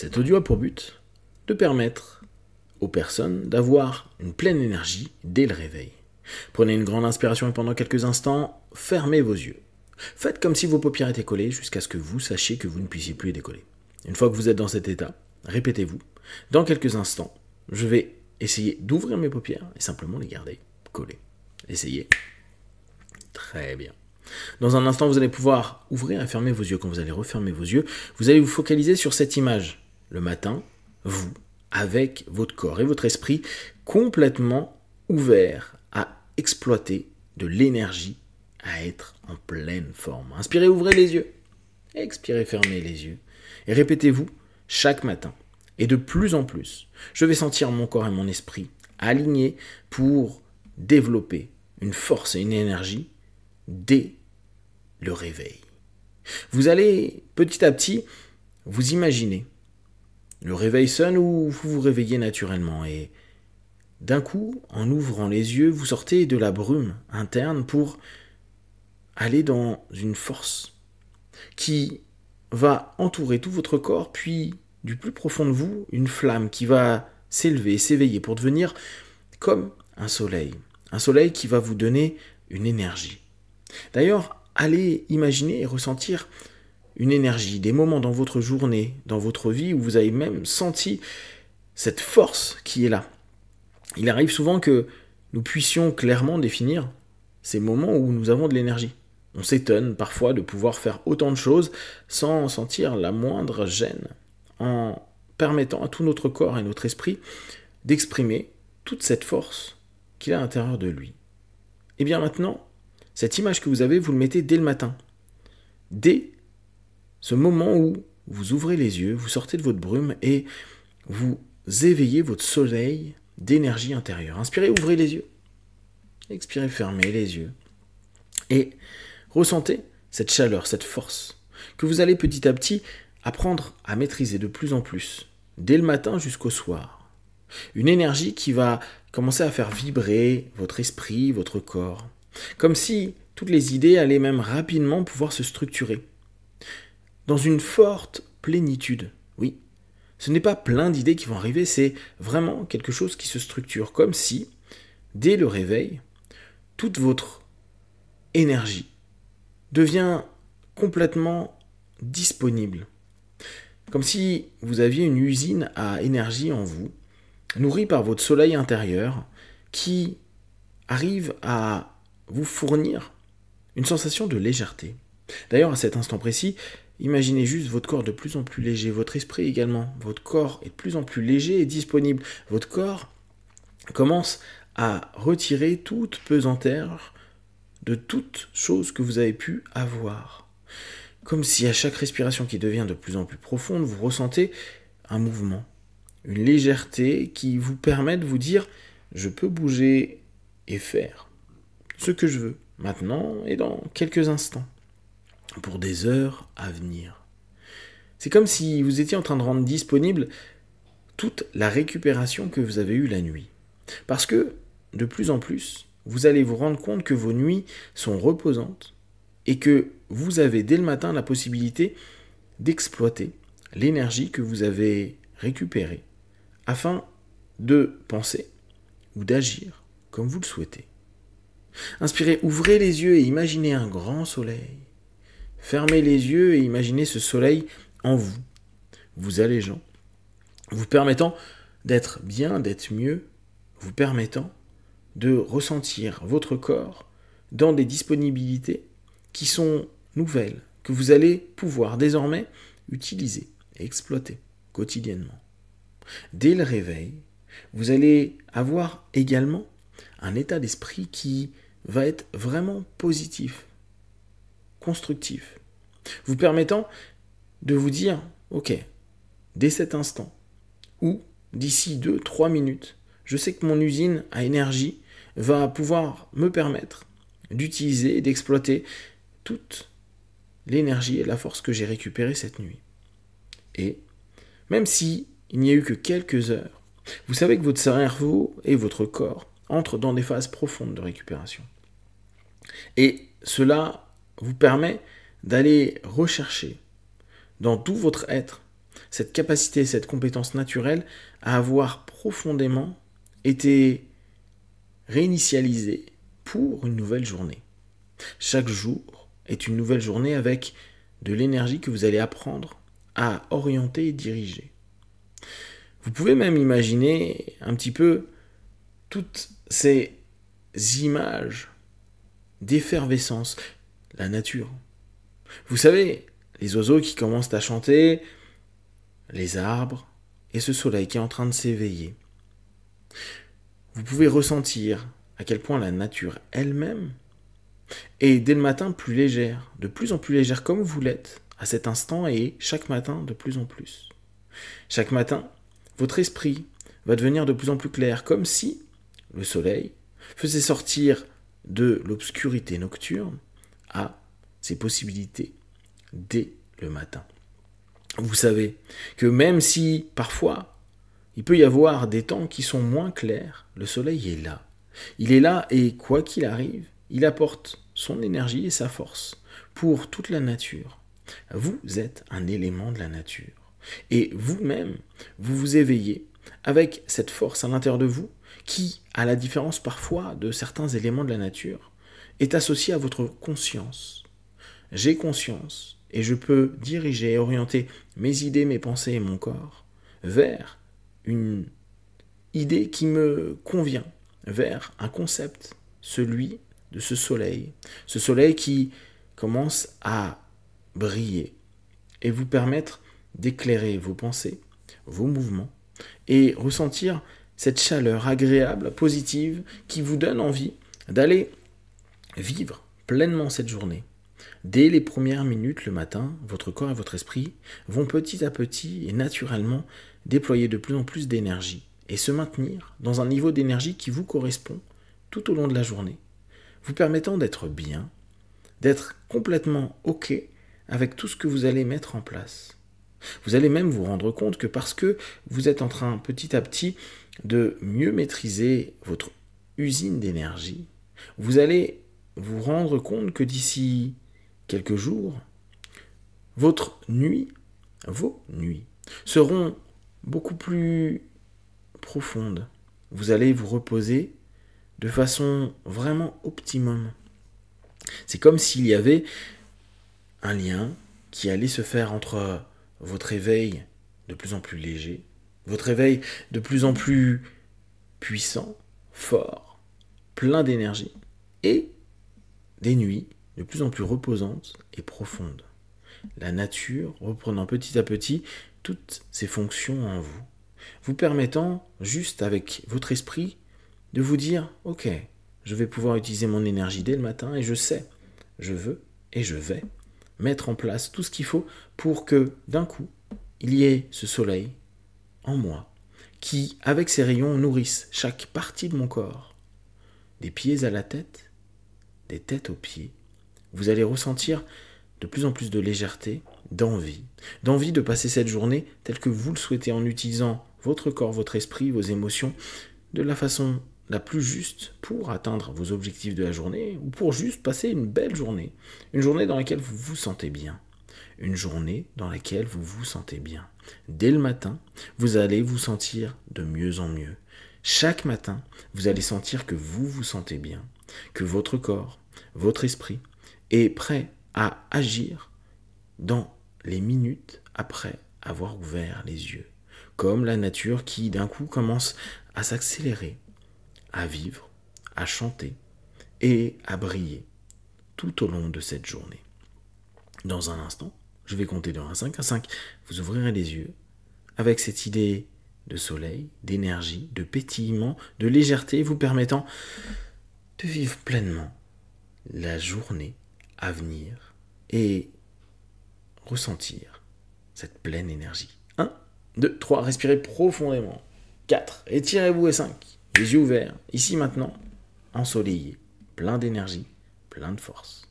Cet audio a pour but de permettre aux personnes d'avoir une pleine énergie dès le réveil. Prenez une grande inspiration et pendant quelques instants, fermez vos yeux. Faites comme si vos paupières étaient collées jusqu'à ce que vous sachiez que vous ne puissiez plus les décoller. Une fois que vous êtes dans cet état, répétez-vous. Dans quelques instants, je vais essayer d'ouvrir mes paupières et simplement les garder collées. Essayez. Très bien. Dans un instant, vous allez pouvoir ouvrir et fermer vos yeux. Quand vous allez refermer vos yeux, vous allez vous focaliser sur cette image le matin, vous, avec votre corps et votre esprit complètement ouverts à exploiter de l'énergie, à être en pleine forme. Inspirez, ouvrez les yeux. Expirez, fermez les yeux. Et répétez-vous chaque matin. Et de plus en plus, je vais sentir mon corps et mon esprit alignés pour développer une force et une énergie dès le réveil. Vous allez petit à petit vous imaginer le réveil sonne ou vous vous réveillez naturellement et d'un coup, en ouvrant les yeux, vous sortez de la brume interne pour aller dans une force qui va entourer tout votre corps, puis du plus profond de vous, une flamme qui va s'élever, s'éveiller pour devenir comme un soleil. Un soleil qui va vous donner une énergie. D'ailleurs, allez imaginer et ressentir une énergie, des moments dans votre journée, dans votre vie où vous avez même senti cette force qui est là. Il arrive souvent que nous puissions clairement définir ces moments où nous avons de l'énergie. On s'étonne parfois de pouvoir faire autant de choses sans sentir la moindre gêne, en permettant à tout notre corps et notre esprit d'exprimer toute cette force qu'il a à l'intérieur de lui. Et eh bien maintenant, cette image que vous avez, vous le mettez dès le matin, dès ce moment où vous ouvrez les yeux, vous sortez de votre brume et vous éveillez votre soleil d'énergie intérieure. Inspirez, ouvrez les yeux. Expirez, fermez les yeux. Et ressentez cette chaleur, cette force, que vous allez petit à petit apprendre à maîtriser de plus en plus, dès le matin jusqu'au soir. Une énergie qui va commencer à faire vibrer votre esprit, votre corps, comme si toutes les idées allaient même rapidement pouvoir se structurer dans une forte plénitude. Oui, ce n'est pas plein d'idées qui vont arriver, c'est vraiment quelque chose qui se structure, comme si, dès le réveil, toute votre énergie devient complètement disponible. Comme si vous aviez une usine à énergie en vous, nourrie par votre soleil intérieur, qui arrive à vous fournir une sensation de légèreté. D'ailleurs, à cet instant précis, Imaginez juste votre corps de plus en plus léger, votre esprit également. Votre corps est de plus en plus léger et disponible. Votre corps commence à retirer toute pesanteur de toute chose que vous avez pu avoir. Comme si à chaque respiration qui devient de plus en plus profonde, vous ressentez un mouvement, une légèreté qui vous permet de vous dire je peux bouger et faire ce que je veux maintenant et dans quelques instants pour des heures à venir. C'est comme si vous étiez en train de rendre disponible toute la récupération que vous avez eue la nuit. Parce que, de plus en plus, vous allez vous rendre compte que vos nuits sont reposantes et que vous avez dès le matin la possibilité d'exploiter l'énergie que vous avez récupérée afin de penser ou d'agir comme vous le souhaitez. Inspirez, ouvrez les yeux et imaginez un grand soleil Fermez les yeux et imaginez ce soleil en vous, vous allégeant, vous permettant d'être bien, d'être mieux, vous permettant de ressentir votre corps dans des disponibilités qui sont nouvelles, que vous allez pouvoir désormais utiliser et exploiter quotidiennement. Dès le réveil, vous allez avoir également un état d'esprit qui va être vraiment positif, constructif, vous permettant de vous dire, ok, dès cet instant, ou d'ici 2-3 minutes, je sais que mon usine à énergie va pouvoir me permettre d'utiliser et d'exploiter toute l'énergie et la force que j'ai récupérée cette nuit. Et même si il n'y a eu que quelques heures, vous savez que votre cerveau et votre corps entrent dans des phases profondes de récupération. Et cela vous permet d'aller rechercher dans tout votre être cette capacité, cette compétence naturelle à avoir profondément été réinitialisée pour une nouvelle journée. Chaque jour est une nouvelle journée avec de l'énergie que vous allez apprendre à orienter et diriger. Vous pouvez même imaginer un petit peu toutes ces images d'effervescence, la nature. Vous savez, les oiseaux qui commencent à chanter, les arbres et ce soleil qui est en train de s'éveiller. Vous pouvez ressentir à quel point la nature elle-même est dès le matin plus légère, de plus en plus légère comme vous l'êtes à cet instant et chaque matin de plus en plus. Chaque matin, votre esprit va devenir de plus en plus clair, comme si le soleil faisait sortir de l'obscurité nocturne à ces possibilités dès le matin. Vous savez que même si parfois il peut y avoir des temps qui sont moins clairs, le soleil est là. Il est là et quoi qu'il arrive, il apporte son énergie et sa force pour toute la nature. Vous êtes un élément de la nature. Et vous-même, vous vous éveillez avec cette force à l'intérieur de vous qui, à la différence parfois de certains éléments de la nature, est associé à votre conscience. J'ai conscience et je peux diriger et orienter mes idées, mes pensées et mon corps vers une idée qui me convient, vers un concept, celui de ce soleil, ce soleil qui commence à briller et vous permettre d'éclairer vos pensées, vos mouvements et ressentir cette chaleur agréable, positive, qui vous donne envie d'aller Vivre pleinement cette journée. Dès les premières minutes le matin, votre corps et votre esprit vont petit à petit et naturellement déployer de plus en plus d'énergie et se maintenir dans un niveau d'énergie qui vous correspond tout au long de la journée, vous permettant d'être bien, d'être complètement OK avec tout ce que vous allez mettre en place. Vous allez même vous rendre compte que parce que vous êtes en train petit à petit de mieux maîtriser votre usine d'énergie, vous allez vous rendre compte que d'ici quelques jours, votre nuit, vos nuits, seront beaucoup plus profondes. Vous allez vous reposer de façon vraiment optimum. C'est comme s'il y avait un lien qui allait se faire entre votre éveil de plus en plus léger, votre éveil de plus en plus puissant, fort, plein d'énergie, et des nuits de plus en plus reposantes et profondes. La nature reprenant petit à petit toutes ses fonctions en vous, vous permettant, juste avec votre esprit, de vous dire, ok, je vais pouvoir utiliser mon énergie dès le matin et je sais, je veux et je vais mettre en place tout ce qu'il faut pour que d'un coup, il y ait ce soleil en moi qui, avec ses rayons, nourrisse chaque partie de mon corps, des pieds à la tête, des têtes aux pieds, vous allez ressentir de plus en plus de légèreté, d'envie, d'envie de passer cette journée telle que vous le souhaitez en utilisant votre corps, votre esprit, vos émotions, de la façon la plus juste pour atteindre vos objectifs de la journée ou pour juste passer une belle journée, une journée dans laquelle vous vous sentez bien, une journée dans laquelle vous vous sentez bien. Dès le matin, vous allez vous sentir de mieux en mieux. Chaque matin, vous allez sentir que vous vous sentez bien, que votre corps, votre esprit est prêt à agir dans les minutes après avoir ouvert les yeux, comme la nature qui d'un coup commence à s'accélérer, à vivre, à chanter et à briller tout au long de cette journée. Dans un instant, je vais compter de 1 à 5 à 5, vous ouvrirez les yeux avec cette idée de soleil, d'énergie, de pétillement, de légèreté vous permettant de vivre pleinement la journée à venir et ressentir cette pleine énergie. 1, 2, 3, respirez profondément. 4, étirez-vous et 5, les yeux ouverts, ici maintenant, ensoleillé, plein d'énergie, plein de force.